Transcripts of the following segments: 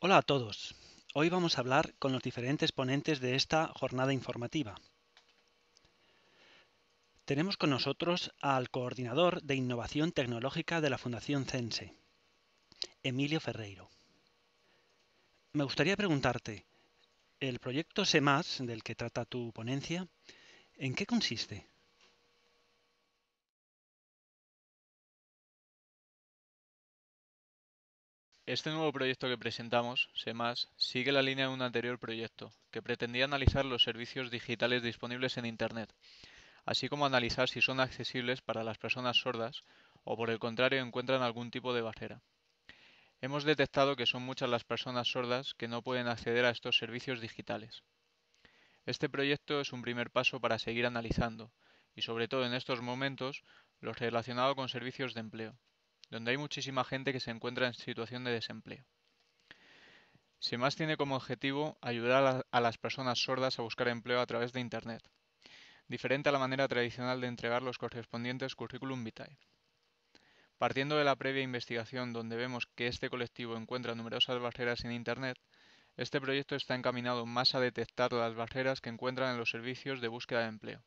Hola a todos. Hoy vamos a hablar con los diferentes ponentes de esta jornada informativa. Tenemos con nosotros al coordinador de innovación tecnológica de la Fundación Cense, Emilio Ferreiro. Me gustaría preguntarte, el proyecto SEMAS, del que trata tu ponencia, ¿en qué consiste? Este nuevo proyecto que presentamos, SEMAS, e sigue la línea de un anterior proyecto, que pretendía analizar los servicios digitales disponibles en Internet, así como analizar si son accesibles para las personas sordas o por el contrario encuentran algún tipo de barrera. Hemos detectado que son muchas las personas sordas que no pueden acceder a estos servicios digitales. Este proyecto es un primer paso para seguir analizando, y sobre todo en estos momentos, los relacionados con servicios de empleo donde hay muchísima gente que se encuentra en situación de desempleo. más, tiene como objetivo ayudar a las personas sordas a buscar empleo a través de Internet, diferente a la manera tradicional de entregar los correspondientes currículum vitae. Partiendo de la previa investigación donde vemos que este colectivo encuentra numerosas barreras en Internet, este proyecto está encaminado más a detectar las barreras que encuentran en los servicios de búsqueda de empleo.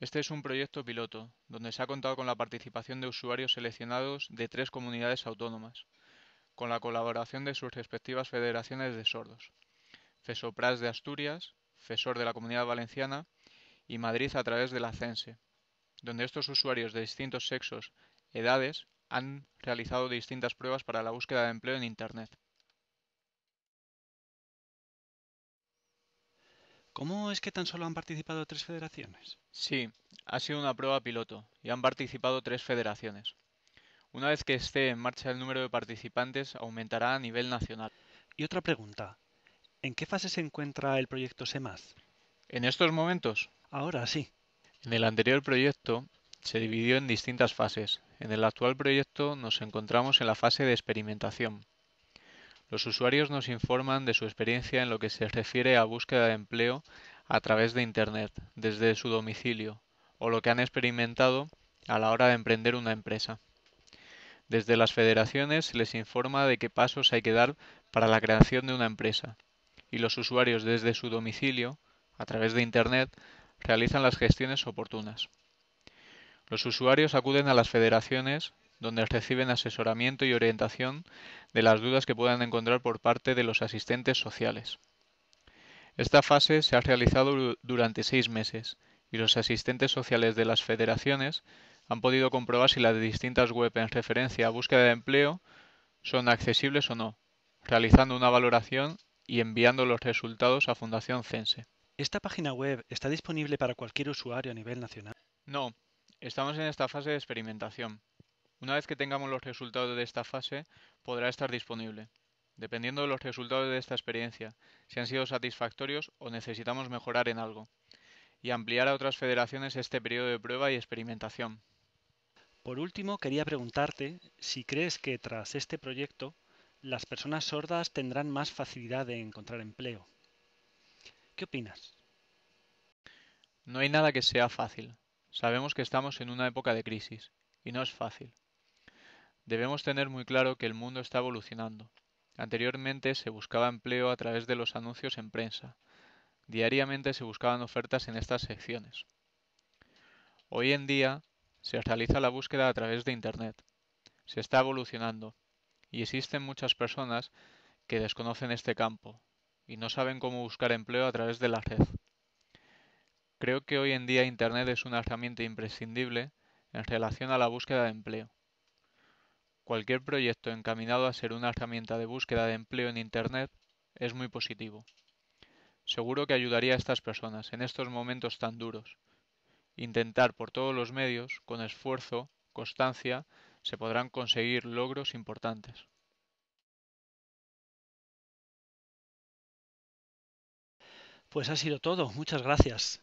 Este es un proyecto piloto, donde se ha contado con la participación de usuarios seleccionados de tres comunidades autónomas, con la colaboración de sus respectivas federaciones de sordos, FESOPRAS de Asturias, FESOR de la Comunidad Valenciana y Madrid a través de la CENSE, donde estos usuarios de distintos sexos, edades, han realizado distintas pruebas para la búsqueda de empleo en Internet. ¿Cómo es que tan solo han participado tres federaciones? Sí, ha sido una prueba piloto y han participado tres federaciones. Una vez que esté en marcha el número de participantes, aumentará a nivel nacional. Y otra pregunta. ¿En qué fase se encuentra el proyecto SEMAS? En estos momentos. Ahora sí. En el anterior proyecto se dividió en distintas fases. En el actual proyecto nos encontramos en la fase de experimentación, los usuarios nos informan de su experiencia en lo que se refiere a búsqueda de empleo a través de Internet, desde su domicilio, o lo que han experimentado a la hora de emprender una empresa. Desde las federaciones se les informa de qué pasos hay que dar para la creación de una empresa, y los usuarios desde su domicilio, a través de Internet, realizan las gestiones oportunas. Los usuarios acuden a las federaciones donde reciben asesoramiento y orientación de las dudas que puedan encontrar por parte de los asistentes sociales. Esta fase se ha realizado durante seis meses y los asistentes sociales de las federaciones han podido comprobar si las distintas web en referencia a búsqueda de empleo son accesibles o no, realizando una valoración y enviando los resultados a Fundación Cense. ¿Esta página web está disponible para cualquier usuario a nivel nacional? No, estamos en esta fase de experimentación. Una vez que tengamos los resultados de esta fase, podrá estar disponible. Dependiendo de los resultados de esta experiencia, si han sido satisfactorios o necesitamos mejorar en algo, y ampliar a otras federaciones este periodo de prueba y experimentación. Por último, quería preguntarte si crees que tras este proyecto las personas sordas tendrán más facilidad de encontrar empleo. ¿Qué opinas? No hay nada que sea fácil. Sabemos que estamos en una época de crisis, y no es fácil. Debemos tener muy claro que el mundo está evolucionando. Anteriormente se buscaba empleo a través de los anuncios en prensa. Diariamente se buscaban ofertas en estas secciones. Hoy en día se realiza la búsqueda a través de Internet. Se está evolucionando y existen muchas personas que desconocen este campo y no saben cómo buscar empleo a través de la red. Creo que hoy en día Internet es una herramienta imprescindible en relación a la búsqueda de empleo. Cualquier proyecto encaminado a ser una herramienta de búsqueda de empleo en Internet es muy positivo. Seguro que ayudaría a estas personas en estos momentos tan duros. Intentar por todos los medios, con esfuerzo, constancia, se podrán conseguir logros importantes. Pues ha sido todo. Muchas gracias.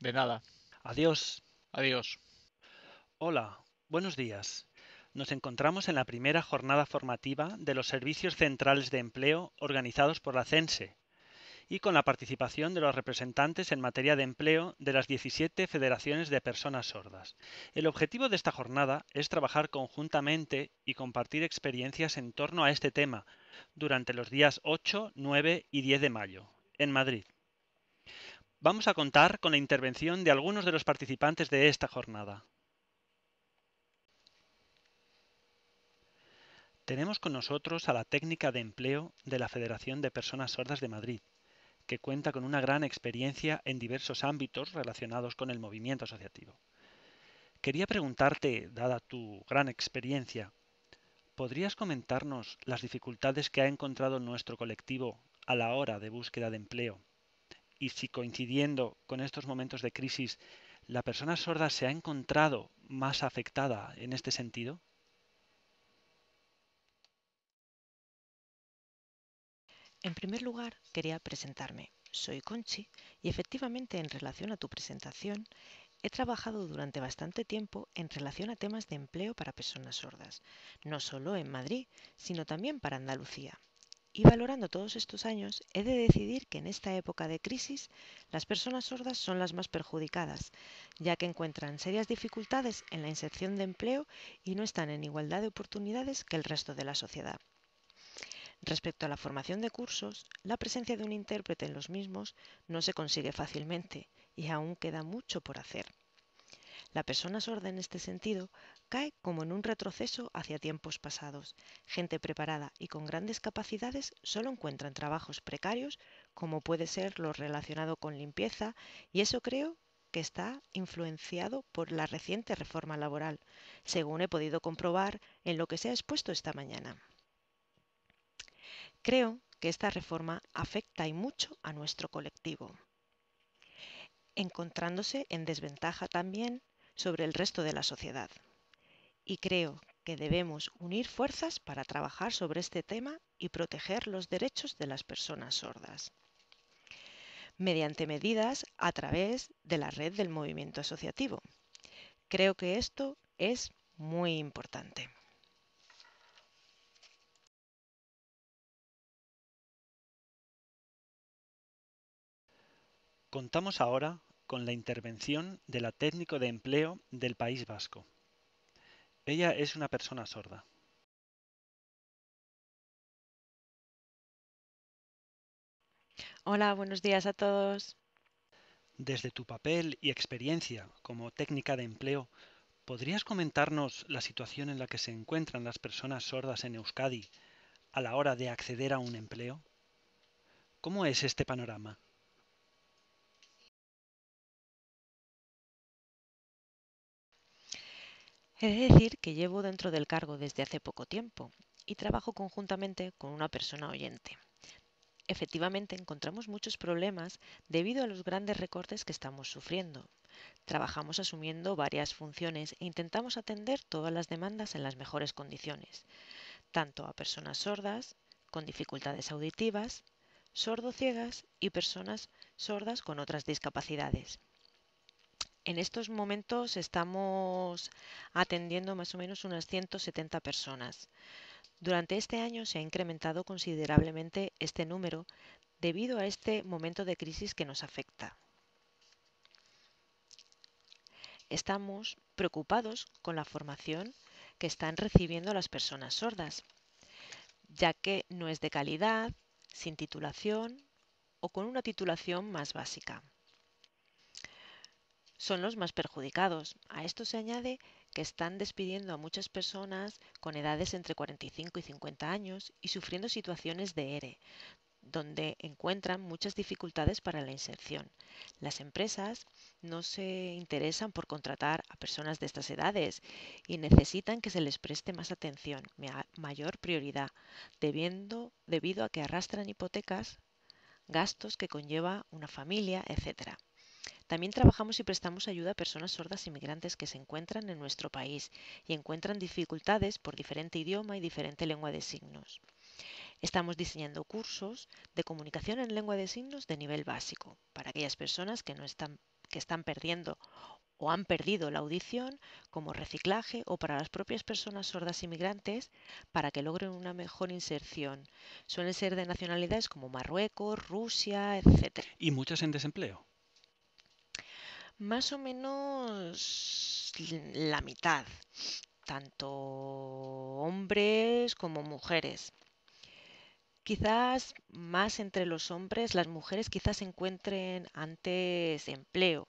De nada. Adiós. Adiós. Hola. Buenos días nos encontramos en la primera jornada formativa de los servicios centrales de empleo organizados por la CENSE y con la participación de los representantes en materia de empleo de las 17 federaciones de personas sordas. El objetivo de esta jornada es trabajar conjuntamente y compartir experiencias en torno a este tema durante los días 8, 9 y 10 de mayo, en Madrid. Vamos a contar con la intervención de algunos de los participantes de esta jornada. Tenemos con nosotros a la técnica de empleo de la Federación de Personas Sordas de Madrid, que cuenta con una gran experiencia en diversos ámbitos relacionados con el movimiento asociativo. Quería preguntarte, dada tu gran experiencia, ¿podrías comentarnos las dificultades que ha encontrado nuestro colectivo a la hora de búsqueda de empleo? Y si coincidiendo con estos momentos de crisis, ¿la persona sorda se ha encontrado más afectada en este sentido? En primer lugar, quería presentarme. Soy Conchi y efectivamente en relación a tu presentación, he trabajado durante bastante tiempo en relación a temas de empleo para personas sordas, no solo en Madrid, sino también para Andalucía. Y valorando todos estos años, he de decidir que en esta época de crisis las personas sordas son las más perjudicadas, ya que encuentran serias dificultades en la inserción de empleo y no están en igualdad de oportunidades que el resto de la sociedad. Respecto a la formación de cursos, la presencia de un intérprete en los mismos no se consigue fácilmente y aún queda mucho por hacer. La persona sorda en este sentido cae como en un retroceso hacia tiempos pasados. Gente preparada y con grandes capacidades solo encuentran trabajos precarios como puede ser lo relacionado con limpieza y eso creo que está influenciado por la reciente reforma laboral, según he podido comprobar en lo que se ha expuesto esta mañana. Creo que esta reforma afecta y mucho a nuestro colectivo, encontrándose en desventaja también sobre el resto de la sociedad. Y creo que debemos unir fuerzas para trabajar sobre este tema y proteger los derechos de las personas sordas mediante medidas a través de la red del movimiento asociativo. Creo que esto es muy importante. Contamos ahora con la intervención de la técnico de empleo del País Vasco. Ella es una persona sorda. Hola, buenos días a todos. Desde tu papel y experiencia como técnica de empleo, ¿podrías comentarnos la situación en la que se encuentran las personas sordas en Euskadi a la hora de acceder a un empleo? ¿Cómo es este panorama? Es decir que llevo dentro del cargo desde hace poco tiempo y trabajo conjuntamente con una persona oyente. Efectivamente, encontramos muchos problemas debido a los grandes recortes que estamos sufriendo. Trabajamos asumiendo varias funciones e intentamos atender todas las demandas en las mejores condiciones, tanto a personas sordas, con dificultades auditivas, sordociegas y personas sordas con otras discapacidades. En estos momentos estamos atendiendo más o menos unas 170 personas. Durante este año se ha incrementado considerablemente este número debido a este momento de crisis que nos afecta. Estamos preocupados con la formación que están recibiendo las personas sordas, ya que no es de calidad, sin titulación o con una titulación más básica son los más perjudicados. A esto se añade que están despidiendo a muchas personas con edades entre 45 y 50 años y sufriendo situaciones de ERE, e, donde encuentran muchas dificultades para la inserción. Las empresas no se interesan por contratar a personas de estas edades y necesitan que se les preste más atención, mayor prioridad, debido a que arrastran hipotecas, gastos que conlleva una familia, etc. También trabajamos y prestamos ayuda a personas sordas e inmigrantes que se encuentran en nuestro país y encuentran dificultades por diferente idioma y diferente lengua de signos. Estamos diseñando cursos de comunicación en lengua de signos de nivel básico para aquellas personas que, no están, que están perdiendo o han perdido la audición como reciclaje o para las propias personas sordas e inmigrantes para que logren una mejor inserción. Suelen ser de nacionalidades como Marruecos, Rusia, etc. Y muchas en desempleo más o menos la mitad, tanto hombres como mujeres. Quizás más entre los hombres, las mujeres quizás encuentren antes empleo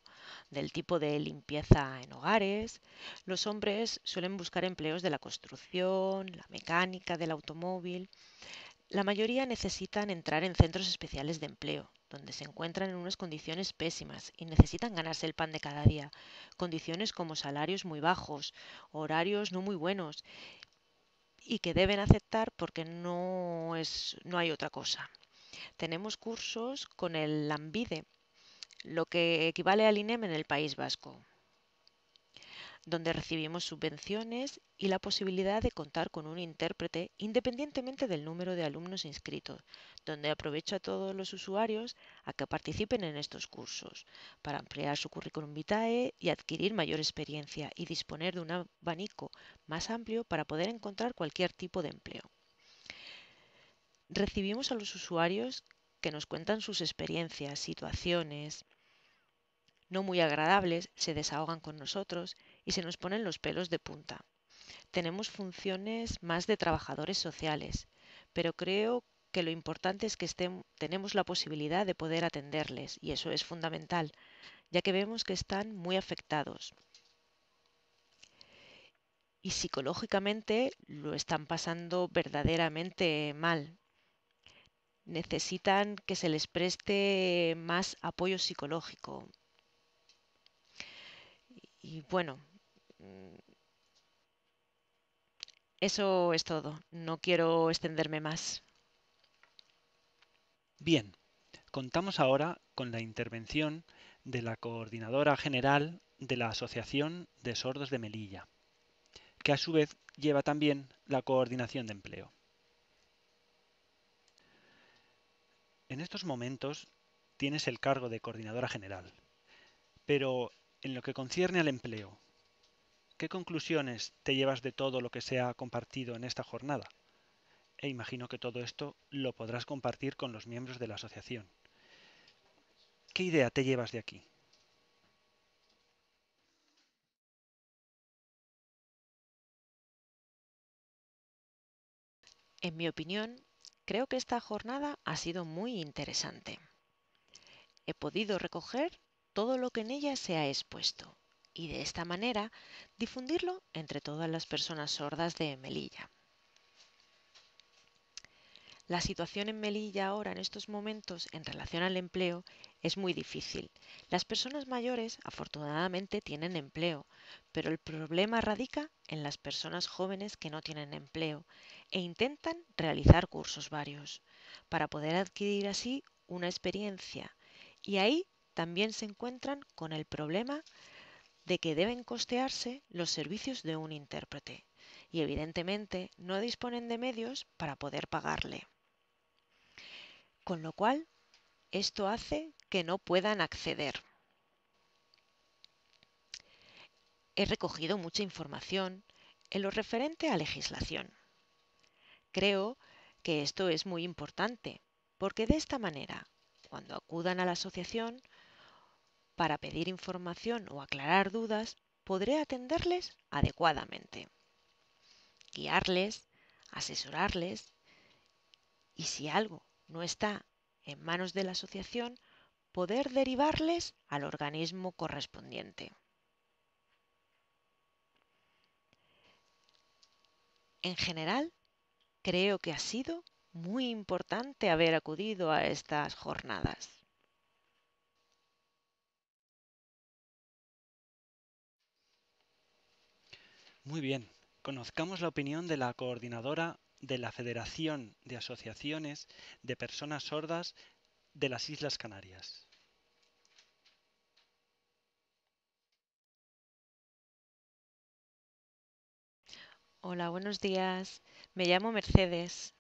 del tipo de limpieza en hogares. Los hombres suelen buscar empleos de la construcción, la mecánica, del automóvil. La mayoría necesitan entrar en centros especiales de empleo, donde se encuentran en unas condiciones pésimas y necesitan ganarse el pan de cada día. Condiciones como salarios muy bajos, horarios no muy buenos y que deben aceptar porque no, no hay otra cosa. Tenemos cursos con el Lambide, lo que equivale al INEM en el País Vasco donde recibimos subvenciones y la posibilidad de contar con un intérprete independientemente del número de alumnos inscritos, donde aprovecho a todos los usuarios a que participen en estos cursos para ampliar su currículum vitae y adquirir mayor experiencia y disponer de un abanico más amplio para poder encontrar cualquier tipo de empleo. Recibimos a los usuarios que nos cuentan sus experiencias, situaciones, no muy agradables se desahogan con nosotros y se nos ponen los pelos de punta. Tenemos funciones más de trabajadores sociales, pero creo que lo importante es que tenemos la posibilidad de poder atenderles, y eso es fundamental, ya que vemos que están muy afectados. Y psicológicamente lo están pasando verdaderamente mal. Necesitan que se les preste más apoyo psicológico, y bueno, mm, eso es todo. No quiero extenderme más. Bien, contamos ahora con la intervención de la coordinadora general de la Asociación de Sordos de Melilla, que a su vez lleva también la coordinación de empleo. En estos momentos tienes el cargo de coordinadora general, pero en lo que concierne al empleo, ¿qué conclusiones te llevas de todo lo que se ha compartido en esta jornada? E imagino que todo esto lo podrás compartir con los miembros de la asociación. ¿Qué idea te llevas de aquí? En mi opinión, creo que esta jornada ha sido muy interesante. He podido recoger todo lo que en ella se ha expuesto y de esta manera difundirlo entre todas las personas sordas de Melilla. La situación en Melilla ahora, en estos momentos, en relación al empleo, es muy difícil. Las personas mayores, afortunadamente, tienen empleo, pero el problema radica en las personas jóvenes que no tienen empleo e intentan realizar cursos varios para poder adquirir así una experiencia. Y ahí también se encuentran con el problema de que deben costearse los servicios de un intérprete y evidentemente no disponen de medios para poder pagarle. Con lo cual, esto hace que no puedan acceder. He recogido mucha información en lo referente a legislación. Creo que esto es muy importante, porque de esta manera, cuando acudan a la asociación, para pedir información o aclarar dudas, podré atenderles adecuadamente, guiarles, asesorarles y si algo no está en manos de la asociación, poder derivarles al organismo correspondiente. En general, creo que ha sido muy importante haber acudido a estas jornadas. Muy bien, conozcamos la opinión de la coordinadora de la Federación de Asociaciones de Personas Sordas de las Islas Canarias. Hola, buenos días. Me llamo Mercedes.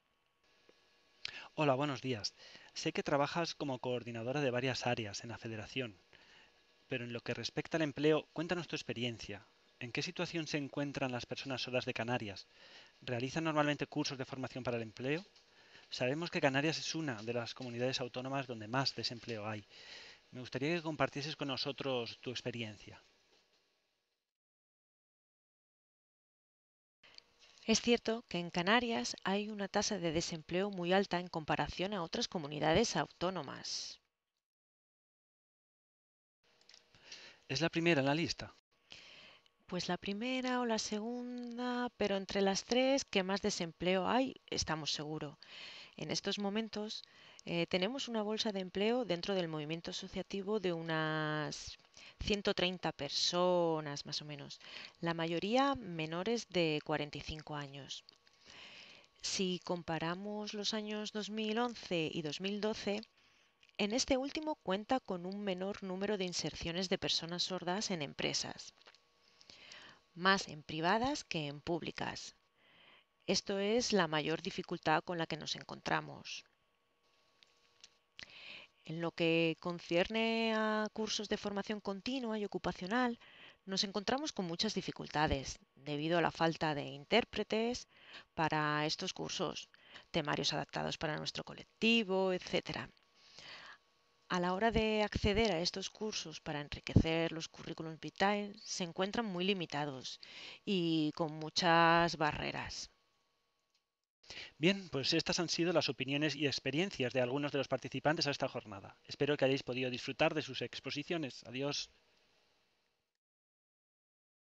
Hola, buenos días. Sé que trabajas como coordinadora de varias áreas en la federación, pero en lo que respecta al empleo, cuéntanos tu experiencia. ¿En qué situación se encuentran las personas solas de Canarias? ¿Realizan normalmente cursos de formación para el empleo? Sabemos que Canarias es una de las comunidades autónomas donde más desempleo hay. Me gustaría que compartieses con nosotros tu experiencia. Es cierto que en Canarias hay una tasa de desempleo muy alta en comparación a otras comunidades autónomas. Es la primera en la lista pues la primera o la segunda, pero entre las tres que más desempleo hay, estamos seguros. En estos momentos eh, tenemos una bolsa de empleo dentro del movimiento asociativo de unas 130 personas más o menos, la mayoría menores de 45 años. Si comparamos los años 2011 y 2012, en este último cuenta con un menor número de inserciones de personas sordas en empresas más en privadas que en públicas. Esto es la mayor dificultad con la que nos encontramos. En lo que concierne a cursos de formación continua y ocupacional, nos encontramos con muchas dificultades debido a la falta de intérpretes para estos cursos, temarios adaptados para nuestro colectivo, etc. A la hora de acceder a estos cursos para enriquecer los currículums vitae se encuentran muy limitados y con muchas barreras. Bien, pues estas han sido las opiniones y experiencias de algunos de los participantes a esta jornada. Espero que hayáis podido disfrutar de sus exposiciones. Adiós.